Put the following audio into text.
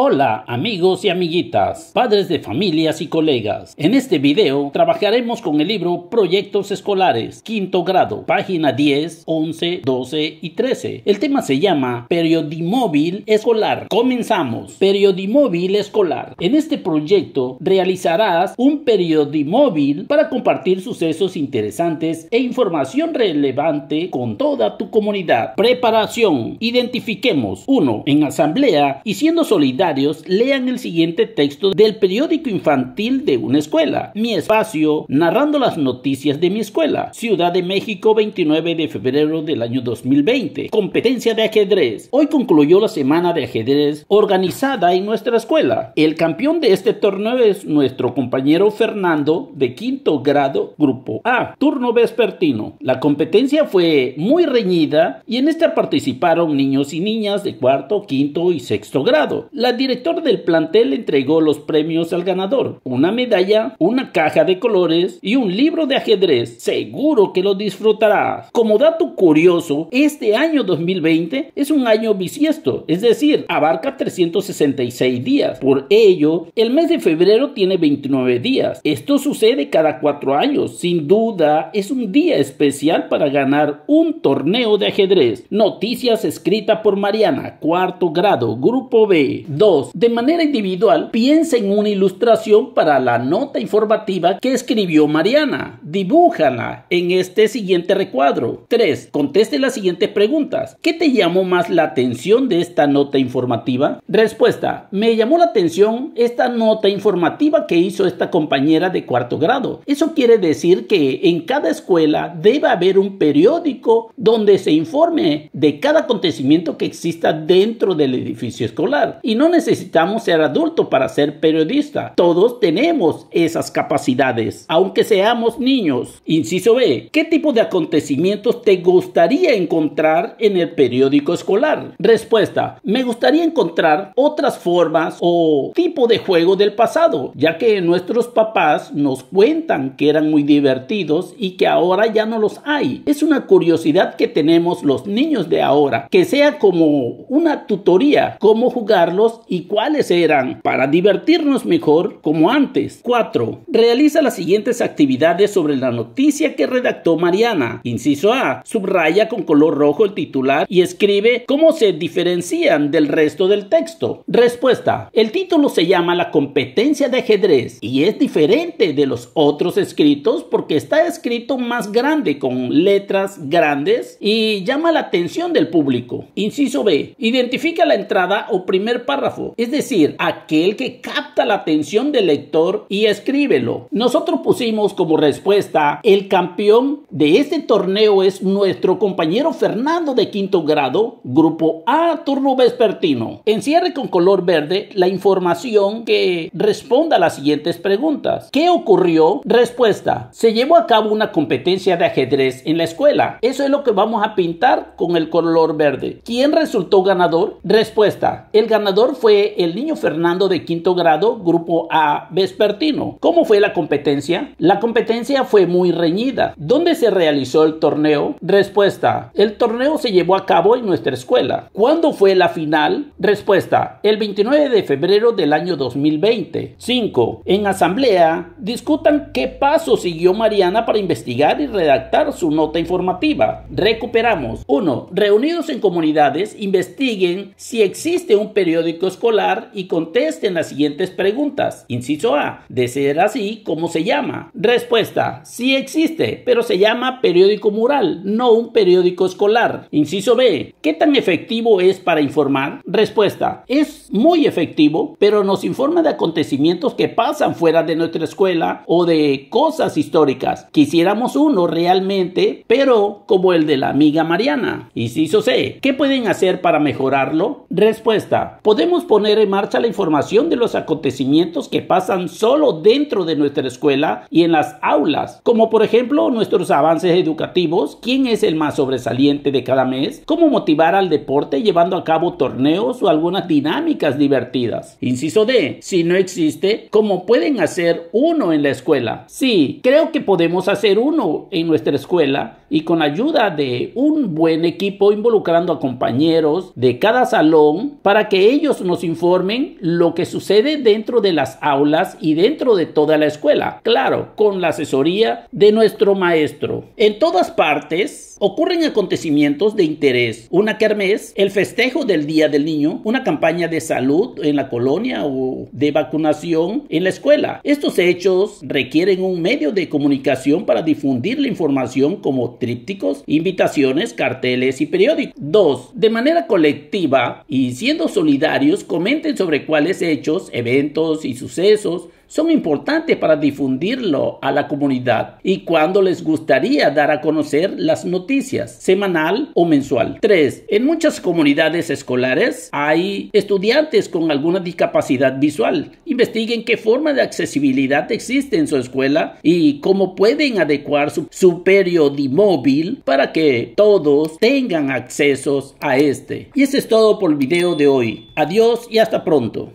Hola amigos y amiguitas, padres de familias y colegas. En este video trabajaremos con el libro Proyectos Escolares, quinto grado, página 10, 11, 12 y 13. El tema se llama Periodimóvil Escolar. Comenzamos. Periodimóvil Escolar. En este proyecto realizarás un periodimóvil para compartir sucesos interesantes e información relevante con toda tu comunidad. Preparación. Identifiquemos uno En asamblea y siendo solidario lean el siguiente texto del periódico infantil de una escuela. Mi espacio, narrando las noticias de mi escuela. Ciudad de México, 29 de febrero del año 2020. Competencia de ajedrez. Hoy concluyó la semana de ajedrez organizada en nuestra escuela. El campeón de este torneo es nuestro compañero Fernando de quinto grado, grupo A. Turno vespertino. La competencia fue muy reñida y en esta participaron niños y niñas de cuarto, quinto y sexto grado. La director del plantel entregó los premios al ganador, una medalla, una caja de colores y un libro de ajedrez. Seguro que lo disfrutarás. Como dato curioso, este año 2020 es un año bisiesto, es decir, abarca 366 días. Por ello, el mes de febrero tiene 29 días. Esto sucede cada cuatro años. Sin duda, es un día especial para ganar un torneo de ajedrez. Noticias escrita por Mariana, cuarto grado, grupo B. 2. De manera individual, piensa en una ilustración para la nota informativa que escribió Mariana. Dibújala en este siguiente recuadro. 3. Conteste las siguientes preguntas. ¿Qué te llamó más la atención de esta nota informativa? Respuesta. Me llamó la atención esta nota informativa que hizo esta compañera de cuarto grado. Eso quiere decir que en cada escuela debe haber un periódico donde se informe de cada acontecimiento que exista dentro del edificio escolar. Y no necesitamos ser adulto para ser periodista. Todos tenemos esas capacidades, aunque seamos niños. Inciso B. ¿Qué tipo de acontecimientos te gustaría encontrar en el periódico escolar? Respuesta. Me gustaría encontrar otras formas o tipo de juego del pasado, ya que nuestros papás nos cuentan que eran muy divertidos y que ahora ya no los hay. Es una curiosidad que tenemos los niños de ahora, que sea como una tutoría, cómo jugarlos y cuáles eran para divertirnos mejor como antes. 4. Realiza las siguientes actividades sobre la noticia que redactó Mariana. Inciso A. Subraya con color rojo el titular y escribe cómo se diferencian del resto del texto. Respuesta. El título se llama La competencia de ajedrez y es diferente de los otros escritos porque está escrito más grande con letras grandes y llama la atención del público. Inciso B. Identifica la entrada o primer párrafo es decir, aquel que capta la atención del lector y escríbelo. Nosotros pusimos como respuesta, el campeón de este torneo es nuestro compañero Fernando de quinto grado, grupo A, turno vespertino. Encierre con color verde la información que responda a las siguientes preguntas. ¿Qué ocurrió? Respuesta, se llevó a cabo una competencia de ajedrez en la escuela. Eso es lo que vamos a pintar con el color verde. ¿Quién resultó ganador? Respuesta, el ganador fue el niño Fernando de quinto grado, grupo A vespertino. ¿Cómo fue la competencia? La competencia fue muy reñida. ¿Dónde se realizó el torneo? Respuesta. El torneo se llevó a cabo en nuestra escuela. ¿Cuándo fue la final? Respuesta. El 29 de febrero del año 2020. 5. En asamblea, discutan qué paso siguió Mariana para investigar y redactar su nota informativa. Recuperamos. 1. Reunidos en comunidades, investiguen si existe un periódico escolar y contesten las siguientes preguntas. Inciso A. De ser así, ¿cómo se llama? Respuesta. Sí existe, pero se llama periódico mural, no un periódico escolar. Inciso B. ¿Qué tan efectivo es para informar? Respuesta. Es muy efectivo, pero nos informa de acontecimientos que pasan fuera de nuestra escuela o de cosas históricas. Quisiéramos uno realmente, pero como el de la amiga Mariana. Inciso C. ¿Qué pueden hacer para mejorarlo? Respuesta. Podemos poner en marcha la información de los acontecimientos que pasan solo dentro de nuestra escuela y en las aulas, como por ejemplo nuestros avances educativos, quién es el más sobresaliente de cada mes, cómo motivar al deporte llevando a cabo torneos o algunas dinámicas divertidas. Inciso D, si no existe, ¿cómo pueden hacer uno en la escuela? Sí, creo que podemos hacer uno en nuestra escuela y con ayuda de un buen equipo involucrando a compañeros de cada salón para que ellos nos informen lo que sucede dentro de las aulas y dentro de toda la escuela, claro, con la asesoría de nuestro maestro. En todas partes ocurren acontecimientos de interés, una kermés, el festejo del Día del Niño, una campaña de salud en la colonia o de vacunación en la escuela. Estos hechos requieren un medio de comunicación para difundir la información como trípticos, invitaciones, carteles y periódicos. dos De manera colectiva y siendo solidario comenten sobre cuáles hechos, eventos y sucesos son importantes para difundirlo a la comunidad y cuando les gustaría dar a conocer las noticias semanal o mensual. 3. En muchas comunidades escolares hay estudiantes con alguna discapacidad visual. Investiguen qué forma de accesibilidad existe en su escuela y cómo pueden adecuar su, periódico móvil para que todos tengan acceso a este. Y eso es todo por el video de hoy. Adiós y hasta pronto.